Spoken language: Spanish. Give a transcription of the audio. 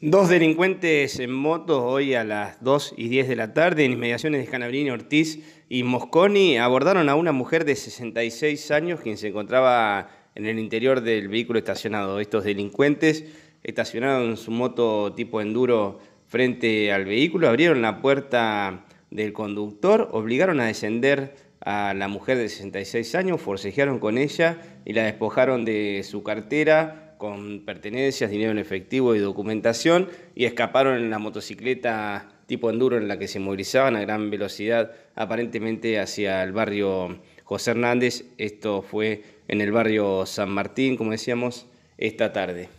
Dos delincuentes en moto hoy a las 2 y 10 de la tarde en inmediaciones de Canabrini, Ortiz y Mosconi abordaron a una mujer de 66 años quien se encontraba en el interior del vehículo estacionado. Estos delincuentes estacionaron su moto tipo enduro frente al vehículo, abrieron la puerta del conductor, obligaron a descender a la mujer de 66 años, forcejearon con ella y la despojaron de su cartera, con pertenencias, dinero en efectivo y documentación y escaparon en la motocicleta tipo enduro en la que se movilizaban a gran velocidad aparentemente hacia el barrio José Hernández. Esto fue en el barrio San Martín, como decíamos, esta tarde.